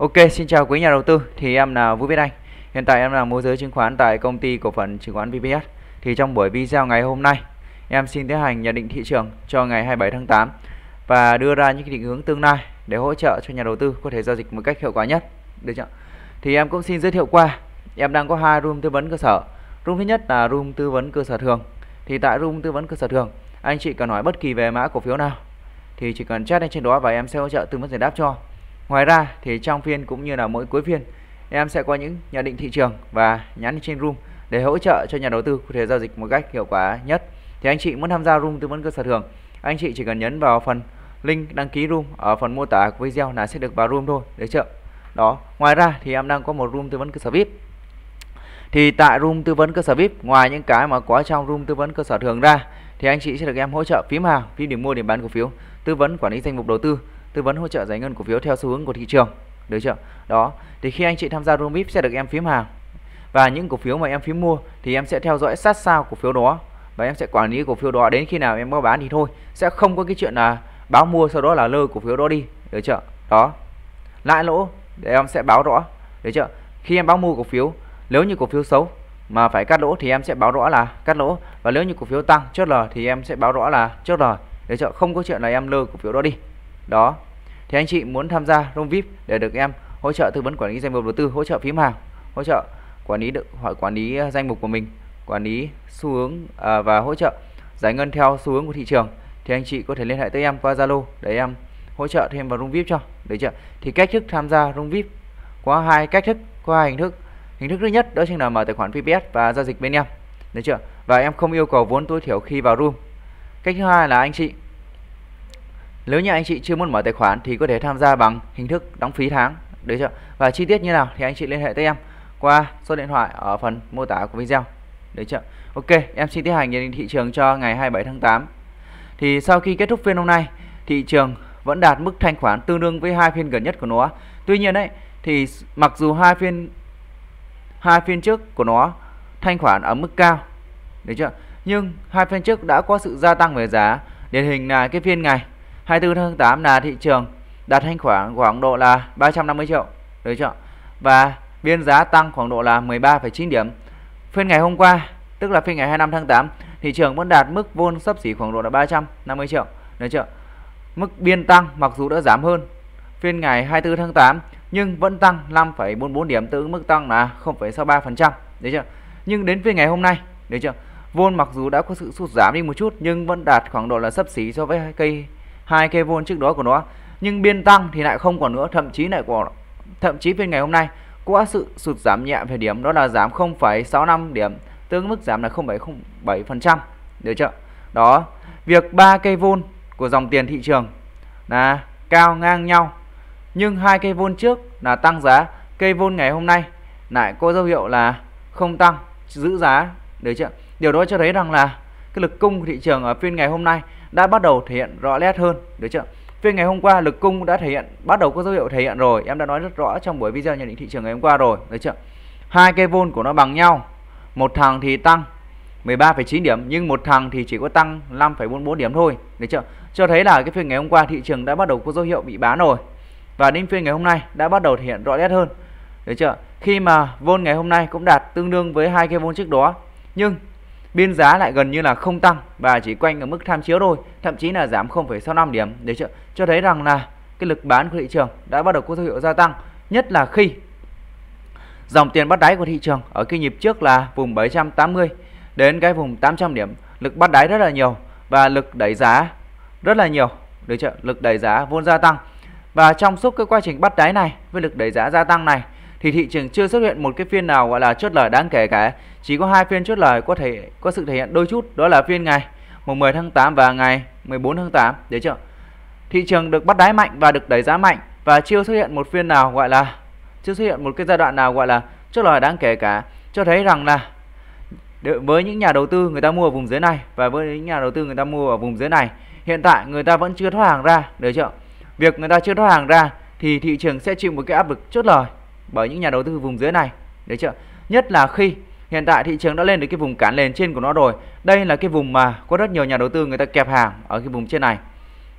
Ok, xin chào quý nhà đầu tư. Thì em là Vũ Viết Anh. Hiện tại em là môi giới chứng khoán tại công ty cổ phần chứng khoán VPS. Thì trong buổi video ngày hôm nay, em xin tiến hành nhận định thị trường cho ngày 27 tháng 8 và đưa ra những định hướng tương lai để hỗ trợ cho nhà đầu tư có thể giao dịch một cách hiệu quả nhất. Được chưa? Thì em cũng xin giới thiệu qua, em đang có hai room tư vấn cơ sở. Room thứ nhất là room tư vấn cơ sở thường. Thì tại room tư vấn cơ sở thường, anh chị cần hỏi bất kỳ về mã cổ phiếu nào thì chỉ cần chat lên trên đó và em sẽ hỗ trợ tư vấn giải đáp cho. Ngoài ra thì trong phiên cũng như là mỗi cuối phiên em sẽ có những nhận định thị trường và nhắn trên room để hỗ trợ cho nhà đầu tư có thể giao dịch một cách hiệu quả nhất. Thì anh chị muốn tham gia room tư vấn cơ sở thường anh chị chỉ cần nhấn vào phần link đăng ký room ở phần mô tả của video là sẽ được vào room thôi để chợ. Đó, ngoài ra thì em đang có một room tư vấn cơ sở VIP. Thì tại room tư vấn cơ sở VIP ngoài những cái mà có trong room tư vấn cơ sở thường ra thì anh chị sẽ được em hỗ trợ phím hàng, phím điểm mua điểm bán cổ phiếu, tư vấn quản lý danh mục đầu tư tư vấn hỗ trợ giải ngân cổ phiếu theo xu hướng của thị trường được chưa đó thì khi anh chị tham gia room vip sẽ được em phím hàng và những cổ phiếu mà em phím mua thì em sẽ theo dõi sát sao cổ phiếu đó và em sẽ quản lý cổ phiếu đó đến khi nào em có bán thì thôi sẽ không có cái chuyện là báo mua sau đó là lơ cổ phiếu đó đi được chưa đó lãi lỗ để em sẽ báo rõ được chưa khi em báo mua cổ phiếu nếu như cổ phiếu xấu mà phải cắt lỗ thì em sẽ báo rõ là cắt lỗ và nếu như cổ phiếu tăng chốt lời thì em sẽ báo rõ là chốt lời để chợ không có chuyện là em lơ cổ phiếu đó đi đó thì anh chị muốn tham gia room vip để được em hỗ trợ tư vấn quản lý danh mục đầu tư hỗ trợ phím hàng hỗ trợ quản lý được hỏi quản lý à, danh mục của mình quản lý xu hướng à, và hỗ trợ giải ngân theo xu hướng của thị trường thì anh chị có thể liên hệ tới em qua zalo để em hỗ trợ thêm vào room vip cho được chưa thì cách thức tham gia room vip có hai cách thức có hai hình thức hình thức thứ nhất đó chính là mở tài khoản vps và giao dịch bên em được chưa và em không yêu cầu vốn tối thiểu khi vào room cách thứ hai là anh chị nếu như anh chị chưa muốn mở tài khoản thì có thể tham gia bằng hình thức đóng phí tháng được chưa? Và chi tiết như nào thì anh chị liên hệ tới em qua số điện thoại ở phần mô tả của video. Được chưa? Ok, em xin tiến hành nhìn thị trường cho ngày 27 tháng 8. Thì sau khi kết thúc phiên hôm nay, thị trường vẫn đạt mức thanh khoản tương đương với hai phiên gần nhất của nó. Tuy nhiên đấy thì mặc dù hai phiên hai phiên trước của nó thanh khoản ở mức cao. Được chưa? Nhưng hai phiên trước đã có sự gia tăng về giá, điển hình là cái phiên ngày 24 tháng 8 là thị trường đạt thanh khoản khoảng độ là 350 triệu được chưa và biên giá tăng khoảng độ là 13,9 điểm phiên ngày hôm qua tức là phiên ngày 25 tháng 8 thị trường vẫn đạt mức vôn sấp xỉ khoảng độ là 350 triệu được chưa mức biên tăng mặc dù đã giảm hơn phiên ngày 24 tháng 8 nhưng vẫn tăng 5,44 điểm tương mức tăng là 0,63% đấy chưa nhưng đến phiên ngày hôm nay đấy chưa vôn mặc dù đã có sự sụt giảm đi một chút nhưng vẫn đạt khoảng độ là sấp xỉ so với cây hai cây vôn trước đó của nó nhưng biên tăng thì lại không còn nữa thậm chí lại còn thậm chí phiên ngày hôm nay có sự sụt giảm nhẹ về điểm đó là giảm 0,65 điểm tương mức giảm là 0,07% được chưa đó việc ba cây vôn của dòng tiền thị trường là cao ngang nhau nhưng hai cây vôn trước là tăng giá cây vôn ngày hôm nay lại có dấu hiệu là không tăng giữ giá được chưa điều đó cho thấy rằng là cái lực cung của thị trường ở phiên ngày hôm nay đã bắt đầu thể hiện rõ nét hơn được chưa phiên ngày hôm qua lực cung đã thể hiện bắt đầu có dấu hiệu thể hiện rồi em đã nói rất rõ trong buổi video nhận định thị trường ngày hôm qua rồi được chưa hai cây vôn của nó bằng nhau một thằng thì tăng 13,9 điểm nhưng một thằng thì chỉ có tăng 5,44 điểm thôi được chưa cho thấy là cái phiên ngày hôm qua thị trường đã bắt đầu có dấu hiệu bị bán rồi và đến phiên ngày hôm nay đã bắt đầu thể hiện rõ nét hơn được chưa khi mà vôn ngày hôm nay cũng đạt tương đương với hai cây vôn trước đó nhưng biên giá lại gần như là không tăng và chỉ quanh ở mức tham chiếu thôi thậm chí là giảm 0,65 điểm để cho, cho thấy rằng là cái lực bán của thị trường đã bắt đầu có dấu hiệu gia tăng nhất là khi dòng tiền bắt đáy của thị trường ở cái nhịp trước là vùng 780 đến cái vùng 800 điểm lực bắt đáy rất là nhiều và lực đẩy giá rất là nhiều được chưa lực đẩy giá vốn gia tăng và trong suốt cái quá trình bắt đáy này với lực đẩy giá gia tăng này thì thị trường chưa xuất hiện một cái phiên nào gọi là chốt lời đáng kể cả. Chỉ có hai phiên chốt lời có thể có sự thể hiện đôi chút, đó là phiên ngày mùng 10 tháng 8 và ngày 14 tháng 8, đấy chưa? Thị trường được bắt đáy mạnh và được đẩy giá mạnh và chưa xuất hiện một phiên nào gọi là chưa xuất hiện một cái giai đoạn nào gọi là chốt lời đáng kể cả, cho thấy rằng là với những nhà đầu tư người ta mua ở vùng dưới này và với những nhà đầu tư người ta mua ở vùng dưới này hiện tại người ta vẫn chưa thoát hàng ra được chưa việc người ta chưa thoát hàng ra thì thị trường sẽ chịu một cái áp lực chốt lời bởi những nhà đầu tư vùng dưới này đấy chưa nhất là khi hiện tại thị trường đã lên được cái vùng cản nền trên của nó rồi đây là cái vùng mà có rất nhiều nhà đầu tư người ta kẹp hàng ở cái vùng trên này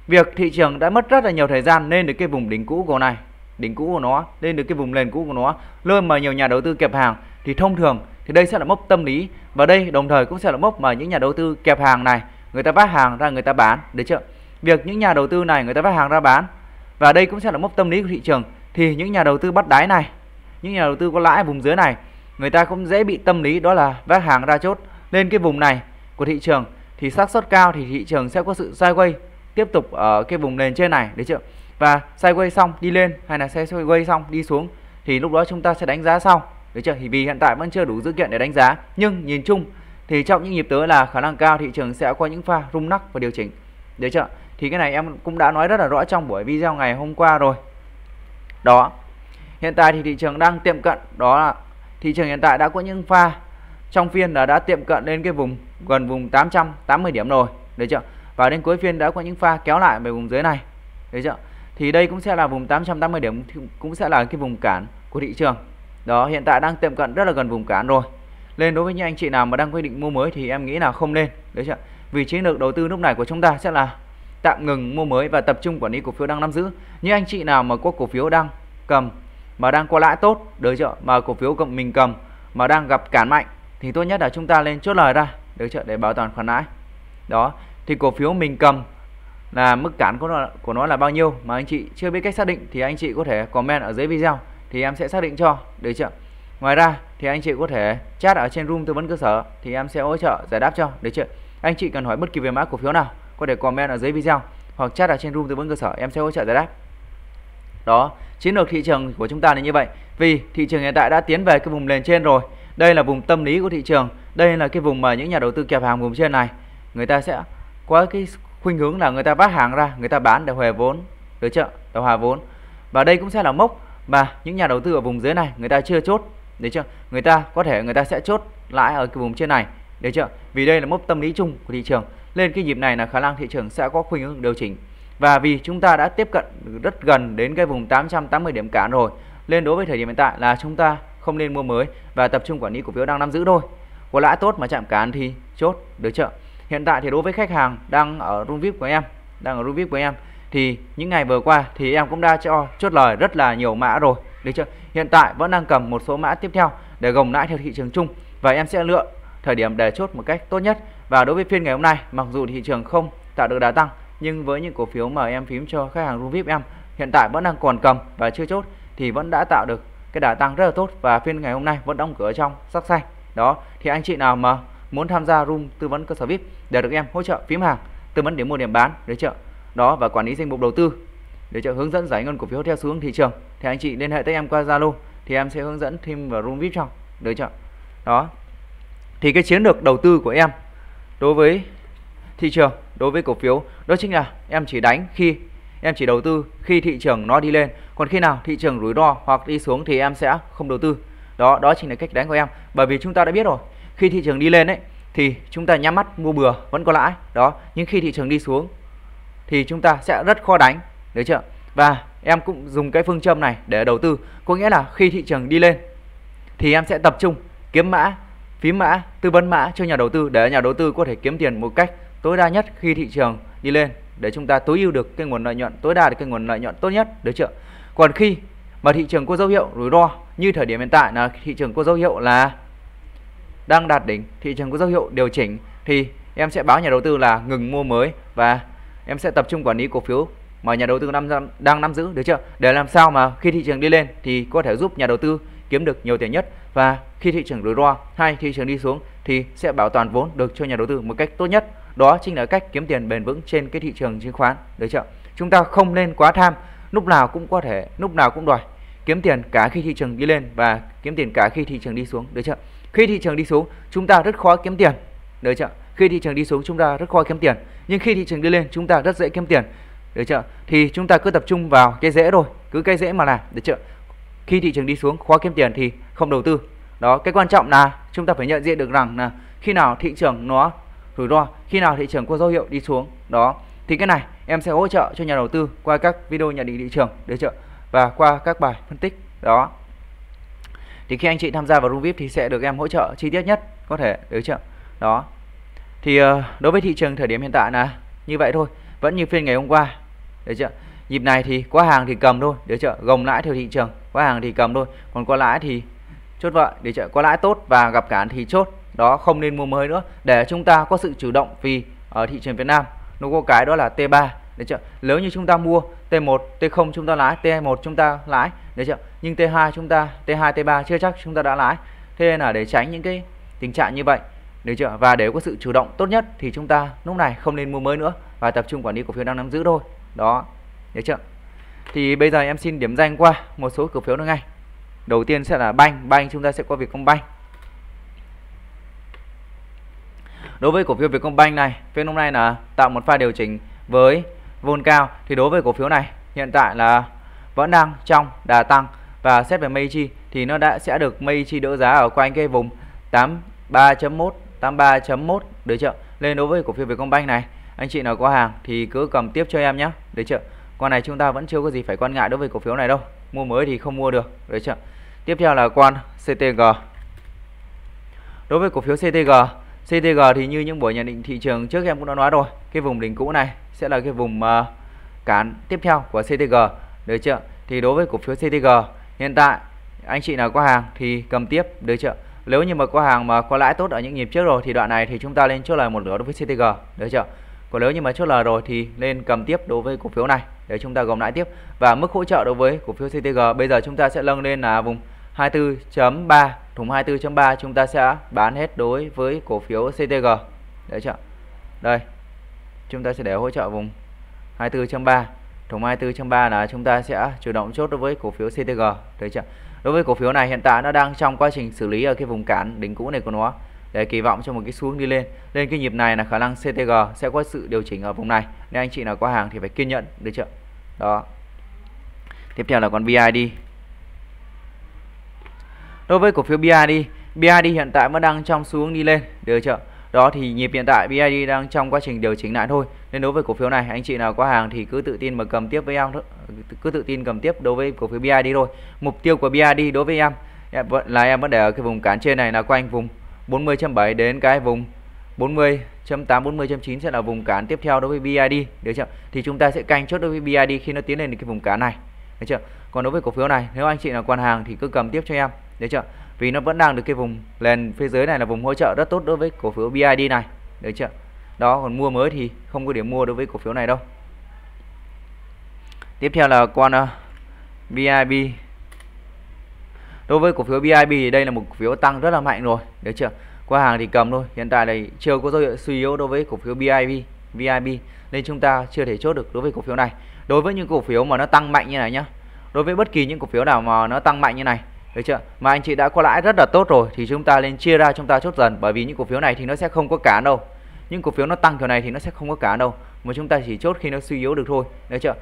việc thị trường đã mất rất là nhiều thời gian lên được cái vùng đỉnh cũ của này đỉnh cũ của nó lên được cái vùng nền cũ của nó nơi mà nhiều nhà đầu tư kẹp hàng thì thông thường thì đây sẽ là mốc tâm lý và đây đồng thời cũng sẽ là mốc mà những nhà đầu tư kẹp hàng này người ta vác hàng ra người ta bán đấy chưa việc những nhà đầu tư này người ta vác hàng ra bán và đây cũng sẽ là mốc tâm lý của thị trường thì những nhà đầu tư bắt đáy này những nhà đầu tư có lãi ở vùng dưới này người ta cũng dễ bị tâm lý đó là vác hàng ra chốt lên cái vùng này của thị trường thì xác suất cao thì thị trường sẽ có sự sideways tiếp tục ở cái vùng nền trên này đấy chưa và sideways xong đi lên hay là sẽ sideways xong đi xuống thì lúc đó chúng ta sẽ đánh giá sau đấy chưa thì vì hiện tại vẫn chưa đủ dữ kiện để đánh giá nhưng nhìn chung thì trong những nhịp tới là khả năng cao thị trường sẽ có những pha rung nắc và điều chỉnh đấy chưa thì cái này em cũng đã nói rất là rõ trong buổi video ngày hôm qua rồi đó hiện tại thì thị trường đang tiệm cận đó là thị trường hiện tại đã có những pha trong phiên là đã tiệm cận lên cái vùng gần vùng 880 điểm rồi được chưa và đến cuối phiên đã có những pha kéo lại về vùng dưới này được chưa thì đây cũng sẽ là vùng 880 điểm cũng sẽ là cái vùng cản của thị trường đó hiện tại đang tiệm cận rất là gần vùng cản rồi nên đối với những anh chị nào mà đang quyết định mua mới thì em nghĩ là không nên đấy chưa vì chiến lược đầu tư lúc này của chúng ta sẽ là tạm ngừng mua mới và tập trung quản lý cổ phiếu đang nắm giữ như anh chị nào mà có cổ phiếu đang cầm mà đang có lãi tốt được chưa mà cổ phiếu cộng mình cầm mà đang gặp cản mạnh thì tốt nhất là chúng ta lên chốt lời ra được chưa để bảo toàn khoản lãi đó thì cổ phiếu mình cầm là mức cản của nó, của nó là bao nhiêu mà anh chị chưa biết cách xác định thì anh chị có thể comment ở dưới video thì em sẽ xác định cho được chưa ngoài ra thì anh chị có thể chat ở trên room tư vấn cơ sở thì em sẽ hỗ trợ giải đáp cho được chưa anh chị cần hỏi bất kỳ về mã cổ phiếu nào có thể comment ở dưới video hoặc chat ở trên room tư vấn cơ sở em sẽ hỗ trợ giải đáp đó chiến lược thị trường của chúng ta là như vậy vì thị trường hiện tại đã tiến về cái vùng nền trên rồi đây là vùng tâm lý của thị trường đây là cái vùng mà những nhà đầu tư kẹp hàng vùng trên này người ta sẽ có cái khuynh hướng là người ta vác hàng ra người ta bán để hòa vốn được chưa để hòa vốn và đây cũng sẽ là mốc mà những nhà đầu tư ở vùng dưới này người ta chưa chốt được chưa người ta có thể người ta sẽ chốt lãi ở cái vùng trên này được chưa vì đây là mốc tâm lý chung của thị trường nên cái nhịp này là khả năng thị trường sẽ có khuynh hướng điều chỉnh và vì chúng ta đã tiếp cận rất gần đến cái vùng 880 điểm cản rồi nên đối với thời điểm hiện tại là chúng ta không nên mua mới và tập trung quản lý cổ phiếu đang nắm giữ thôi có lãi tốt mà chạm cán thì chốt được chưa hiện tại thì đối với khách hàng đang ở room vip của em đang ở room vip của em thì những ngày vừa qua thì em cũng đã cho chốt lời rất là nhiều mã rồi được chưa hiện tại vẫn đang cầm một số mã tiếp theo để gồng lãi theo thị trường chung và em sẽ lựa thời điểm để chốt một cách tốt nhất và đối với phiên ngày hôm nay mặc dù thị trường không tạo được đá tăng nhưng với những cổ phiếu mà em phím cho khách hàng vip em hiện tại vẫn đang còn cầm và chưa chốt thì vẫn đã tạo được cái đà tăng rất là tốt và phiên ngày hôm nay vẫn đóng cửa trong sắc xanh đó thì anh chị nào mà muốn tham gia room tư vấn cơ sở VIP để được em hỗ trợ phím hàng tư vấn điểm mua điểm bán để trợ đó và quản lý danh mục đầu tư để trợ hướng dẫn giải ngân cổ phiếu theo xu hướng thị trường thì anh chị liên hệ tới em qua Zalo thì em sẽ hướng dẫn thêm vào room VIP trong để trợ đó thì cái chiến lược đầu tư của em đối với thị trường đối với cổ phiếu đó chính là em chỉ đánh khi em chỉ đầu tư khi thị trường nó đi lên còn khi nào thị trường rủi ro hoặc đi xuống thì em sẽ không đầu tư đó đó chính là cách đánh của em bởi vì chúng ta đã biết rồi khi thị trường đi lên đấy, thì chúng ta nhắm mắt mua bừa vẫn có lãi đó nhưng khi thị trường đi xuống thì chúng ta sẽ rất khó đánh được chưa và em cũng dùng cái phương châm này để đầu tư có nghĩa là khi thị trường đi lên thì em sẽ tập trung kiếm mã phím mã tư vấn mã cho nhà đầu tư để nhà đầu tư có thể kiếm tiền một cách tối đa nhất khi thị trường đi lên để chúng ta tối ưu được cái nguồn lợi nhuận tối đa được cái nguồn lợi nhuận tốt nhất được chưa còn khi mà thị trường có dấu hiệu rủi ro như thời điểm hiện tại là thị trường có dấu hiệu là đang đạt đỉnh thị trường có dấu hiệu điều chỉnh thì em sẽ báo nhà đầu tư là ngừng mua mới và em sẽ tập trung quản lý cổ phiếu mà nhà đầu tư đang đang nắm giữ được chưa để làm sao mà khi thị trường đi lên thì có thể giúp nhà đầu tư kiếm được nhiều tiền nhất và khi thị trường rủi ro hay thị trường đi xuống thì sẽ bảo toàn vốn được cho nhà đầu tư một cách tốt nhất đó chính là cách kiếm tiền bền vững trên cái thị trường chứng khoán được chưa chúng ta không nên quá tham lúc nào cũng có thể lúc nào cũng đòi kiếm tiền cả khi thị trường đi lên và kiếm tiền cả khi thị trường đi xuống được chưa khi thị trường đi xuống chúng ta rất khó kiếm tiền được chưa khi thị trường đi xuống chúng ta rất khó kiếm tiền nhưng khi thị trường đi lên chúng ta rất dễ kiếm tiền được chưa thì chúng ta cứ tập trung vào cái dễ thôi cứ cái dễ mà làm được chưa khi thị trường đi xuống khó kiếm tiền thì không đầu tư đó cái quan trọng là chúng ta phải nhận diện được rằng là khi nào thị trường nó rủi ro khi nào thị trường có dấu hiệu đi xuống đó thì cái này em sẽ hỗ trợ cho nhà đầu tư qua các video nhận định thị trường để trợ và qua các bài phân tích đó thì khi anh chị tham gia vào room vip thì sẽ được em hỗ trợ chi tiết nhất có thể được trợ đó thì ờ, đối với thị trường thời điểm hiện tại là như vậy thôi vẫn như phiên ngày hôm qua để chưa nhịp này thì có hàng thì cầm thôi để chưa gồng lãi theo thị trường có hàng thì cầm thôi còn có lãi thì chốt vợ để chợ có lãi tốt và gặp cản thì chốt đó không nên mua mới nữa để chúng ta có sự chủ động vì ở ờ, thị trường Việt Nam nó có cái đó là T3 được chưa nếu như chúng ta mua T1 T0 chúng ta lãi T1 chúng ta lãi được chưa nhưng T2 chúng ta T2 T3 chưa chắc chúng ta đã lãi thế nên là để tránh những cái tình trạng như vậy được chưa và để có sự chủ động tốt nhất thì chúng ta lúc này không nên mua mới nữa và tập trung quản lý cổ phiếu đang nắm giữ thôi đó được chưa thì bây giờ em xin điểm danh qua một số cổ phiếu nữa ngay đầu tiên sẽ là banh banh chúng ta sẽ có việc công banh đối với cổ phiếu Vietcombank này phiên hôm nay là tạo một pha điều chỉnh với vôn cao thì đối với cổ phiếu này hiện tại là vẫn đang trong đà tăng và xét về Meiji thì nó đã sẽ được Meiji đỡ giá ở quanh cái vùng 83.1 83.1 được chưa lên đối với cổ phiếu Vietcombank này anh chị nào có hàng thì cứ cầm tiếp cho em nhé được chưa con này chúng ta vẫn chưa có gì phải quan ngại đối với cổ phiếu này đâu mua mới thì không mua được được chưa tiếp theo là con CTG đối với cổ phiếu CTG CTG thì như những buổi nhận định thị trường trước em cũng đã nói rồi cái vùng đỉnh cũ này sẽ là cái vùng uh, ờ, cản tiếp theo của CTG được chưa thì đối với cổ phiếu CTG hiện tại anh chị nào có hàng thì cầm tiếp được chưa nếu như mà có hàng mà có lãi tốt ở những nhịp trước rồi thì đoạn này thì chúng ta lên chốt lời một nửa đối với CTG được chưa còn nếu như mà chốt lời rồi thì nên cầm tiếp đối với cổ phiếu này để chúng ta gồng lãi tiếp và mức hỗ trợ đối với cổ phiếu CTG bây giờ chúng ta sẽ nâng lên là vùng 24.3 thùng 24.3 chúng ta sẽ bán hết đối với cổ phiếu CTG đấy chưa đây chúng ta sẽ để hỗ trợ vùng 24.3 thùng 24.3 là chúng ta sẽ chủ động chốt đối với cổ phiếu CTG đấy chưa đối với cổ phiếu này hiện tại nó đang trong quá trình xử lý ở cái vùng cản đỉnh cũ này của nó để kỳ vọng cho một cái xuống đi lên lên cái nhịp này là khả năng CTG sẽ có sự điều chỉnh ở vùng này nên anh chị nào có hàng thì phải kiên nhẫn được chưa đó tiếp theo là con BID đối với cổ phiếu BID BID hiện tại vẫn đang trong xu hướng đi lên được chưa đó thì nhịp hiện tại BID đang trong quá trình điều chỉnh lại thôi nên đối với cổ phiếu này anh chị nào có hàng thì cứ tự tin mà cầm tiếp với em cứ tự tin cầm tiếp đối với cổ phiếu BID thôi mục tiêu của BID đối với em là em vẫn để ở cái vùng cản trên này là quanh vùng 40.7 đến cái vùng 40.8 40.9 sẽ là vùng cản tiếp theo đối với BID được chưa thì chúng ta sẽ canh chốt đối với BID khi nó tiến lên cái vùng cản này được chưa còn đối với cổ phiếu này nếu anh chị nào quan hàng thì cứ cầm tiếp cho em được chưa vì nó vẫn đang được cái vùng nền phía dưới này là vùng hỗ trợ rất tốt đối với cổ phiếu BID này được chưa đó còn mua mới thì không có điểm mua đối với cổ phiếu này đâu tiếp theo là con BIB ờ, đối với cổ phiếu BIB thì đây là một cổ phiếu tăng rất là mạnh rồi được chưa qua hàng thì cầm thôi hiện tại này chưa có dấu hiệu suy yếu đối với cổ phiếu BIB VIB nên chúng ta chưa thể chốt được đối với cổ phiếu này đối với những cổ phiếu mà nó tăng mạnh như này nhá đối với bất kỳ những cổ phiếu nào mà nó tăng mạnh như này được chưa mà anh chị đã có lãi rất là tốt rồi thì chúng ta nên chia ra chúng ta chốt dần bởi vì những cổ phiếu này thì nó sẽ không có cản đâu những cổ phiếu nó tăng kiểu này thì nó sẽ không có cản đâu mà chúng ta chỉ chốt khi nó suy yếu được thôi được chưa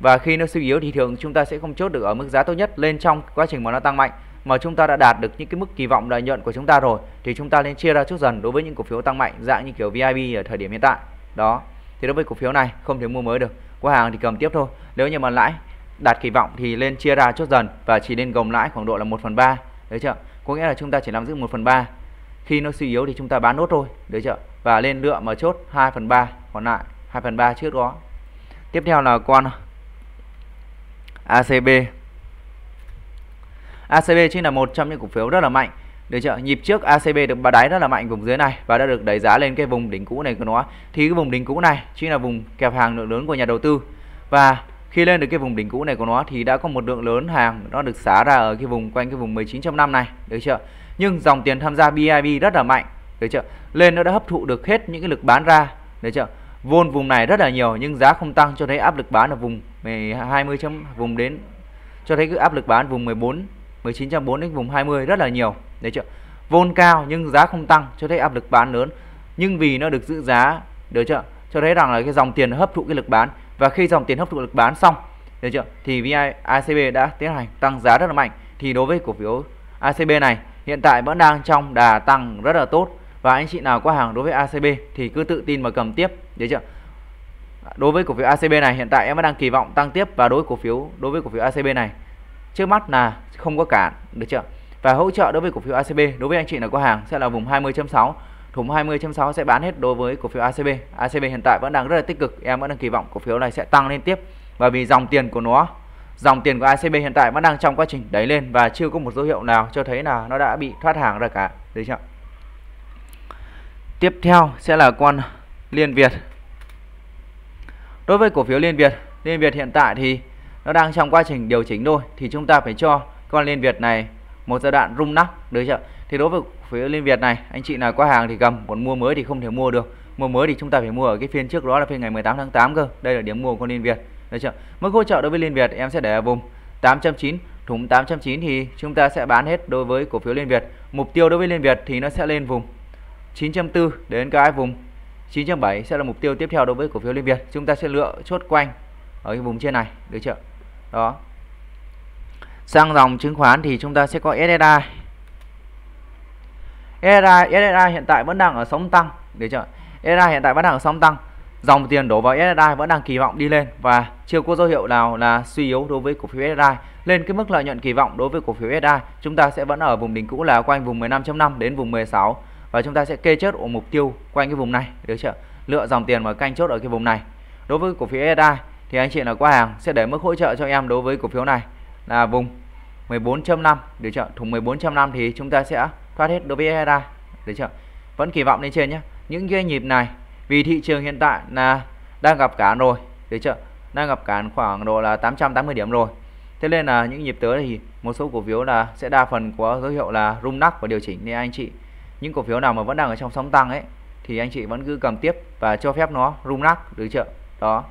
và khi nó suy yếu thì thường chúng ta sẽ không chốt được ở mức giá tốt nhất lên trong quá trình mà nó tăng mạnh mà chúng ta đã đạt được những cái mức kỳ vọng lợi nhuận của chúng ta rồi thì chúng ta nên chia ra chốt dần đối với những cổ phiếu tăng mạnh dạng như kiểu VIP ở thời điểm hiện tại đó thì đối với cổ phiếu này không thể mua mới được qua hàng thì cầm tiếp thôi nếu như mà lãi đạt kỳ vọng thì lên chia ra chốt dần và chỉ nên gồng lãi khoảng độ là 1 phần 3 đấy chưa có nghĩa là chúng ta chỉ nắm giữ 1 phần 3 khi nó suy yếu thì chúng ta bán nốt thôi đấy chưa và lên lựa mà chốt 2 phần 3 còn lại 2 phần 3 trước đó tiếp theo là con ACB ACB chính là một trong những cổ phiếu rất là mạnh được chưa? Nhịp trước ACB được bà đáy rất là mạnh vùng dưới này và đã được đẩy giá lên cái vùng đỉnh cũ này của nó. Thì cái vùng đỉnh cũ này chính là vùng kẹp hàng lượng lớn của nhà đầu tư. Và khi lên được cái vùng đỉnh cũ này của nó thì đã có một lượng lớn hàng nó được xả ra ở cái vùng quanh cái vùng 19.5 này được chưa nhưng dòng tiền tham gia BIB rất là mạnh được chưa lên nó đã hấp thụ được hết những cái lực bán ra được chưa vôn vùng này rất là nhiều nhưng giá không tăng cho thấy áp lực bán ở vùng 20 chấm vùng đến cho thấy cái áp lực bán vùng 14 19.4 đến vùng 20 rất là nhiều được chưa vôn cao nhưng giá không tăng cho thấy áp lực bán lớn nhưng vì nó được giữ giá được chưa cho thấy rằng là cái dòng tiền hấp thụ cái lực bán và khi dòng tiền hấp thụ được bán xong được chưa thì VI ACB đã tiến hành tăng giá rất là mạnh thì đối với cổ phiếu ACB này hiện tại vẫn đang trong đà tăng rất là tốt và anh chị nào có hàng đối với ACB thì cứ tự tin mà cầm tiếp được chưa đối với cổ phiếu ACB này hiện tại em vẫn đang kỳ vọng tăng tiếp và đối với cổ phiếu đối với cổ phiếu ACB này trước mắt là không có cản được chưa và hỗ trợ đối với cổ phiếu ACB đối với anh chị nào có hàng sẽ là vùng 20.6 thủng 20.6 sẽ bán hết đối với cổ phiếu ACB. ACB hiện tại vẫn đang rất là tích cực, em vẫn đang kỳ vọng cổ phiếu này sẽ tăng lên tiếp bởi vì dòng tiền của nó, dòng tiền của ACB hiện tại vẫn đang trong quá trình đẩy lên và chưa có một dấu hiệu nào cho thấy là nó đã bị thoát hàng ra cả. Được chưa? Tiếp theo sẽ là con Liên Việt. Đối với cổ phiếu Liên Việt, Liên Việt hiện tại thì nó đang trong quá trình điều chỉnh thôi thì chúng ta phải cho con Liên Việt này một giai đoạn rung nắp được chưa? Thì đối với phía Liên Việt này anh chị nào có hàng thì cầm còn mua mới thì không thể mua được mua mới thì chúng ta phải mua ở cái phiên trước đó là phiên ngày 18 tháng 8 cơ đây là điểm mua của Liên Việt được chưa mức hỗ trợ đối với Liên Việt em sẽ để ở vùng 809 thủng 809 thì chúng ta sẽ bán hết đối với cổ phiếu Liên Việt mục tiêu đối với Liên Việt thì nó sẽ lên vùng 9.4 đến cái vùng 9.7 sẽ là mục tiêu tiếp theo đối với cổ phiếu Liên Việt chúng ta sẽ lựa chốt quanh ở cái vùng trên này được chưa đó sang dòng chứng khoán thì chúng ta sẽ có SSI SSI, SSI hiện tại vẫn đang ở sóng tăng được chưa SSI hiện tại vẫn đang ở sóng tăng dòng tiền đổ vào SSI vẫn đang kỳ vọng đi lên và chưa có dấu hiệu nào là suy yếu đối với cổ phiếu SSI. Lên cái mức lợi nhuận kỳ vọng đối với cổ phiếu SSI, chúng ta sẽ vẫn ở vùng đỉnh cũ là quanh vùng 15.5 đến vùng 16 và chúng ta sẽ kê chốt ở mục tiêu quanh cái vùng này, được chưa? Lựa dòng tiền mà canh chốt ở cái vùng này. Đối với cổ phiếu SSI thì anh chị là qua hàng sẽ để mức hỗ trợ cho em đối với cổ phiếu này là vùng 14.5, được chưa? Thùng 14.5 thì chúng ta sẽ thoát hết đối với EDA được chưa vẫn kỳ vọng lên trên nhé những cái nhịp này vì thị trường hiện tại là đang gặp cản rồi được chưa đang gặp cản khoảng độ là 880 điểm rồi thế nên là những nhịp tới thì một số cổ phiếu là sẽ đa phần có dấu hiệu là rung nắc và điều chỉnh nên anh chị những cổ phiếu nào mà vẫn đang ở trong sóng tăng ấy thì anh chị vẫn cứ cầm tiếp và cho phép nó rung nắc được chưa đó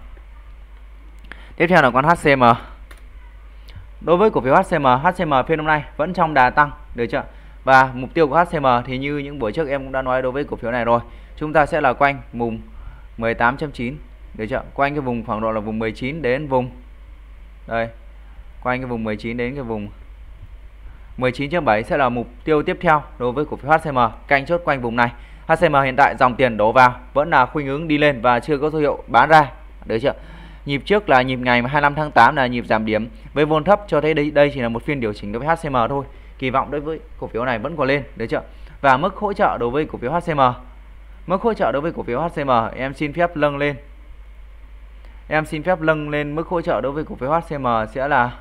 tiếp theo là con HCM đối với cổ phiếu HCM HCM phiên hôm nay vẫn trong đà tăng được chưa và mục tiêu của HCM thì như những buổi trước em cũng đã nói đối với cổ phiếu này rồi chúng ta sẽ là quanh vùng 18.9 được chưa quanh cái vùng khoảng độ là vùng 19 đến vùng đây quanh cái vùng 19 đến cái vùng 19.7 sẽ là mục tiêu tiếp theo đối với cổ phiếu HCM canh chốt quanh vùng này HCM hiện tại dòng tiền đổ vào vẫn là khuynh hướng đi lên và chưa có dấu hiệu bán ra được chưa nhịp trước là nhịp ngày 25 tháng 8 là nhịp giảm điểm với vốn thấp cho thấy đây đây chỉ là một phiên điều chỉnh đối với HCM thôi kỳ vọng đối với cổ phiếu này vẫn còn lên được chưa và mức hỗ trợ đối với cổ phiếu HCM mức hỗ trợ đối với cổ phiếu HCM em xin phép nâng lên em xin phép nâng lên mức hỗ trợ đối với cổ phiếu HCM sẽ là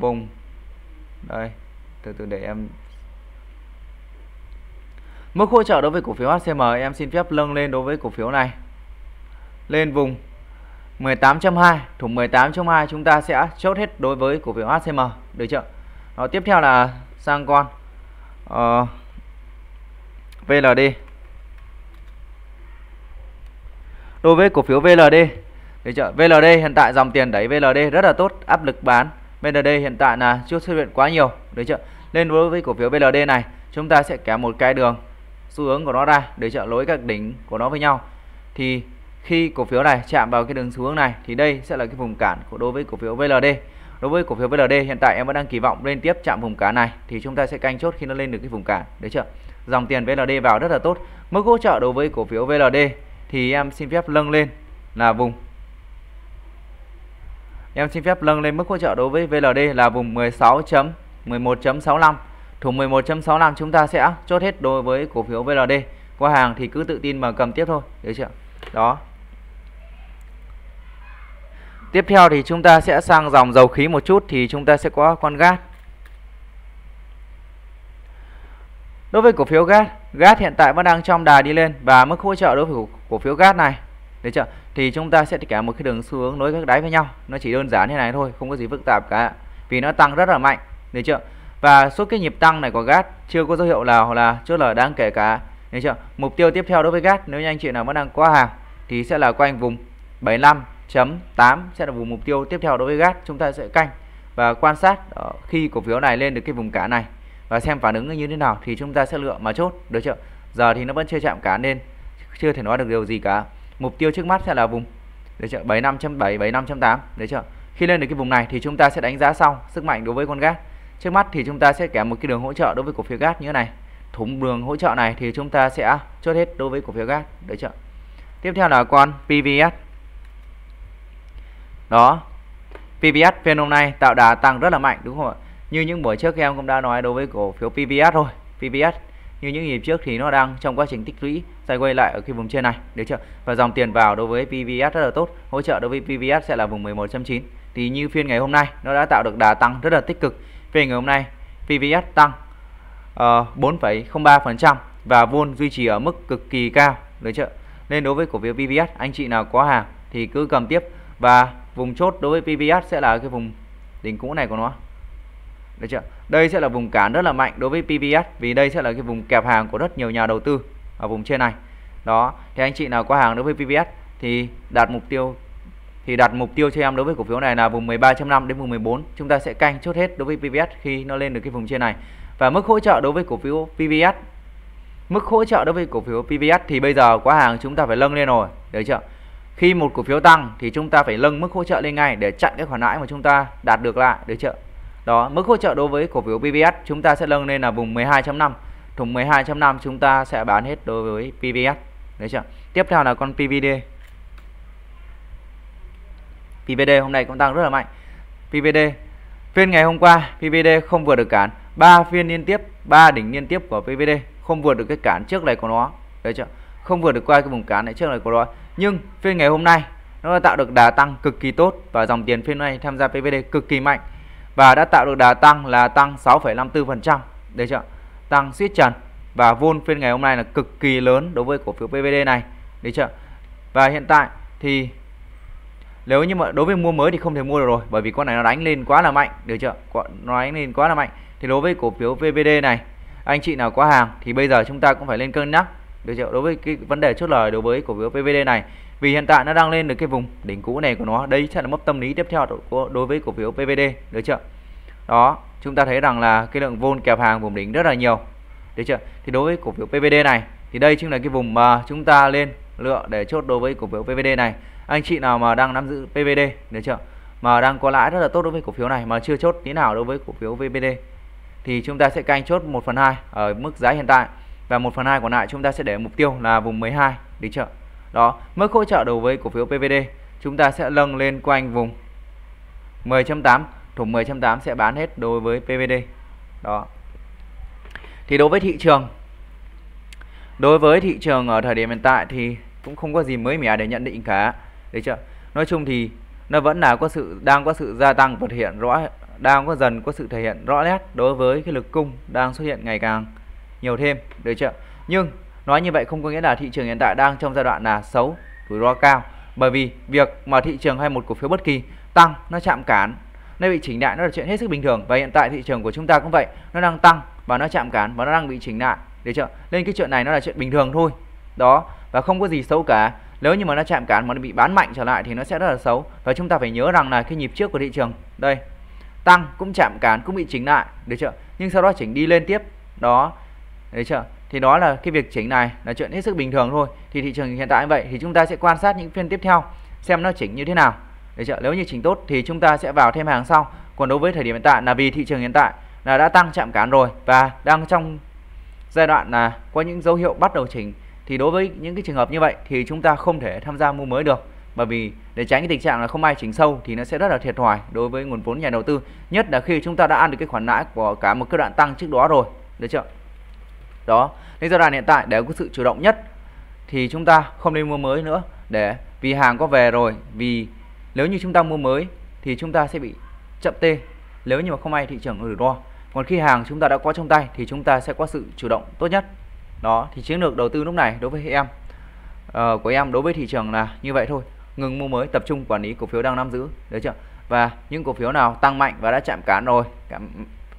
vùng đây từ từ để em mức hỗ trợ đối với cổ phiếu HCM em xin phép nâng lên đối với cổ phiếu này lên vùng 18.2 thủng 18.2 chúng ta sẽ chốt hết đối với cổ phiếu HCM được chưa đó tiếp theo là sang con uh, VLD đối với cổ phiếu VLD được chưa? VLD hiện tại dòng tiền đẩy VLD rất là tốt áp lực bán VLD hiện tại là chưa xuất hiện quá nhiều được chưa nên đối với cổ phiếu VLD này chúng ta sẽ kéo một cái đường xu hướng của nó ra để trợ lối các đỉnh của nó với nhau thì khi cổ phiếu này chạm vào cái đường xu hướng này thì đây sẽ là cái vùng cản của đối với cổ phiếu VLD đối với cổ phiếu VLD hiện tại em vẫn đang kỳ vọng lên tiếp chạm vùng cản này thì chúng ta sẽ canh chốt khi nó lên được cái vùng cản đấy chưa dòng tiền VLD vào rất là tốt mức hỗ trợ đối với cổ phiếu VLD thì em xin phép nâng lên là vùng em xin phép nâng lên mức hỗ trợ đối với VLD là vùng 16.11.65 thủng 11.65 chúng ta sẽ chốt hết đối với cổ phiếu VLD qua hàng thì cứ tự tin mà cầm tiếp thôi được chưa đó Tiếp theo thì chúng ta sẽ sang dòng dầu khí một chút thì chúng ta sẽ có con gas. Đối với cổ phiếu gas, gas hiện tại vẫn đang trong đà đi lên và mức hỗ trợ đối với cổ phiếu gas này, được chưa? Thì chúng ta sẽ cả một cái đường xu hướng nối các đáy với nhau, nó chỉ đơn giản như này thôi, không có gì phức tạp cả. Vì nó tăng rất là mạnh, được chưa? Và số cái nhịp tăng này của gas chưa có dấu hiệu nào là chốt lời đáng kể cả, được chưa? Mục tiêu tiếp theo đối với gas nếu như anh chị nào vẫn đang có hàng thì sẽ là quanh vùng 75 chấm 8 sẽ là vùng mục tiêu tiếp theo đối với GAT chúng ta sẽ canh và quan sát ờ, khi cổ phiếu này lên được cái vùng cả này và xem phản ứng như thế nào thì chúng ta sẽ lựa mà chốt được chưa giờ thì nó vẫn chưa chạm cả nên chưa thể nói được điều gì cả mục tiêu trước mắt sẽ là vùng được chưa 75.7 75.8 được chưa khi lên được cái vùng này thì chúng ta sẽ đánh giá sau sức mạnh đối với con gas trước mắt thì chúng ta sẽ kẻ một cái đường hỗ trợ đối với cổ phiếu gas như thế này thủng đường hỗ trợ này thì chúng ta sẽ chốt hết đối với cổ phiếu gas được chưa tiếp theo là con PVS đó pvs phiên hôm nay tạo đà tăng rất là mạnh đúng không ạ như những buổi trước em cũng đã nói đối với cổ phiếu pvs thôi pvs như những nhịp trước thì nó đang trong quá trình tích lũy xoay quay lại ở cái vùng trên này được chưa và dòng tiền vào đối với PVS rất là tốt hỗ trợ đối với PVS sẽ là vùng 11.9 thì như phiên ngày hôm nay nó đã tạo được đà tăng rất là tích cực phiên ngày hôm nay PVS tăng uh, ờ, 4,03% và vôn duy trì ở mức cực kỳ cao được chưa nên đối với cổ phiếu PVS anh chị nào có hàng thì cứ cầm tiếp và vùng chốt đối với PVS sẽ là cái vùng đỉnh cũ này của nó được chưa đây sẽ là vùng cản rất là mạnh đối với PVS vì đây sẽ là cái vùng kẹp hàng của rất nhiều nhà đầu tư ở vùng trên này đó thì anh chị nào qua hàng đối với PVS thì đạt mục tiêu thì đặt mục tiêu cho em đối với cổ phiếu này là vùng 13.5 đến vùng 14 chúng ta sẽ canh chốt hết đối với PVS khi nó lên được cái vùng trên này và mức hỗ trợ đối với cổ phiếu PVS mức hỗ trợ đối với cổ phiếu PVS thì bây giờ quá hàng chúng ta phải nâng lên rồi được chưa khi một cổ phiếu tăng thì chúng ta phải nâng mức hỗ trợ lên ngay để chặn cái khoản lãi mà chúng ta đạt được lại được chưa đó mức hỗ trợ đối với cổ phiếu PBS, chúng ta sẽ nâng lên là vùng 12.5 thùng 12.5 chúng ta sẽ bán hết đối với PBS. đấy chưa tiếp theo là con PVD PVD hôm nay cũng tăng rất là mạnh PVD phiên ngày hôm qua PVD không vượt được cản 3 phiên liên tiếp 3 đỉnh liên tiếp của PVD không vượt được cái cản trước này của nó đấy chưa không vượt được qua cái vùng cản nãy trước này của nó nhưng phiên ngày hôm nay nó đã tạo được đà tăng cực kỳ tốt và dòng tiền phiên này tham gia PVD cực kỳ mạnh và đã tạo được đà tăng là tăng 6,54% đấy chưa tăng siết trần và vôn phiên ngày hôm nay là cực kỳ lớn đối với cổ phiếu PVD này đấy chưa và hiện tại thì nếu như mà đối với mua mới thì không thể mua được rồi bởi vì con này nó đánh lên quá là mạnh được chưa nó đánh lên quá là mạnh thì đối với cổ phiếu VVD này anh chị nào có hàng thì bây giờ chúng ta cũng phải lên cân nhắc được chưa đối với cái vấn đề chốt lời đối với cổ phiếu PVD này vì hiện tại nó đang lên được cái vùng đỉnh cũ này của nó đây sẽ là mốc tâm lý tiếp theo của đối với cổ phiếu PVD được chưa đó chúng ta thấy rằng là cái lượng vôn kẹp hàng vùng đỉnh rất là nhiều được chưa thì đối với cổ phiếu PVD này thì đây chính là cái vùng mà chúng ta lên lựa để chốt đối với cổ phiếu PVD này anh chị nào mà đang nắm giữ PVD được chưa mà đang có lãi rất là tốt đối với cổ phiếu này mà chưa chốt tí nào đối với cổ phiếu VPD thì chúng ta sẽ canh chốt 1 phần 2 ở mức giá hiện tại và 1 phần 2 còn lại chúng ta sẽ để mục tiêu là vùng 12 đính trợ đó mức hỗ trợ đối với cổ phiếu PVD chúng ta sẽ nâng lên quanh vùng 10.8 thủng 10.8 sẽ bán hết đối với PVD đó thì đối với thị trường đối với thị trường ở thời điểm hiện tại thì cũng không có gì mới mẻ để nhận định cả đấy chưa nói chung thì nó vẫn là có sự đang có sự gia tăng và hiện rõ đang có dần có sự thể hiện rõ nét đối với cái lực cung đang xuất hiện ngày càng nhiều thêm được chưa nhưng nói như vậy không có nghĩa là thị trường hiện tại đang trong giai đoạn là xấu rủi ro cao bởi vì việc mà thị trường hay một cổ phiếu bất kỳ tăng nó chạm cản nó bị chỉnh lại nó là chuyện hết sức bình thường và hiện tại thị trường của chúng ta cũng vậy nó đang tăng và nó chạm cản và nó đang bị chỉnh lại được chưa nên cái chuyện này nó là chuyện bình thường thôi đó và không có gì xấu cả nếu như mà nó chạm cản mà nó bị bán mạnh trở lại thì nó sẽ rất là xấu và chúng ta phải nhớ rằng là cái nhịp trước của thị trường đây tăng cũng chạm cản cũng bị chỉnh lại được chưa nhưng sau đó chỉnh đi lên tiếp đó đấy chưa thì đó là cái việc chỉnh này là chuyện hết sức bình thường thôi thì thị trường hiện tại như vậy thì chúng ta sẽ quan sát những phiên tiếp theo xem nó chỉnh như thế nào đấy chưa nếu như chỉnh tốt thì chúng ta sẽ vào thêm hàng sau còn đối với thời điểm hiện tại là vì thị trường hiện tại là đã tăng chạm cản rồi và đang trong giai đoạn là có những dấu hiệu bắt đầu chỉnh thì đối với những cái trường hợp như vậy thì chúng ta không thể tham gia mua mới được bởi vì để tránh cái tình trạng là không ai chỉnh sâu thì nó sẽ rất là thiệt thòi đối với nguồn vốn nhà đầu tư nhất là khi chúng ta đã ăn được cái khoản lãi của cả một cái đoạn tăng trước đó rồi được chưa đó nên giai đoạn hiện tại để có sự chủ động nhất thì chúng ta không nên mua mới nữa để vì hàng có về rồi vì nếu như chúng ta mua mới thì chúng ta sẽ bị chậm tê nếu như mà không may thị trường rủi ro còn khi hàng chúng ta đã có trong tay thì chúng ta sẽ có sự chủ động tốt nhất đó thì chiến lược đầu tư lúc này đối với em uh, của em đối với thị trường là như vậy thôi ngừng mua mới tập trung quản lý cổ phiếu đang nắm giữ được chưa và những cổ phiếu nào tăng mạnh và đã chạm cán rồi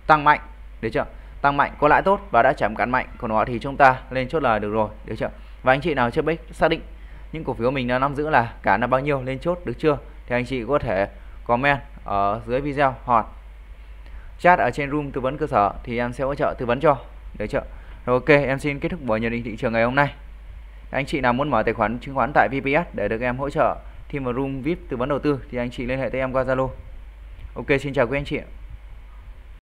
tăng mạnh được chưa tăng mạnh có lãi tốt và đã chạm cán mạnh của nó thì chúng ta lên chốt lời được rồi được chưa và anh chị nào chưa biết xác định những cổ phiếu mình đã nắm giữ là cả là bao nhiêu lên chốt được chưa thì anh chị có thể comment ở dưới video hoặc chat ở trên room tư vấn cơ sở thì em sẽ hỗ trợ tư vấn cho được chưa rồi ok em xin kết thúc buổi nhận định thị trường ngày hôm nay anh chị nào muốn mở tài khoản chứng khoán tại VPS để được em hỗ trợ thêm vào room VIP tư vấn đầu tư thì anh chị liên hệ tới em qua Zalo ok xin chào quý anh chị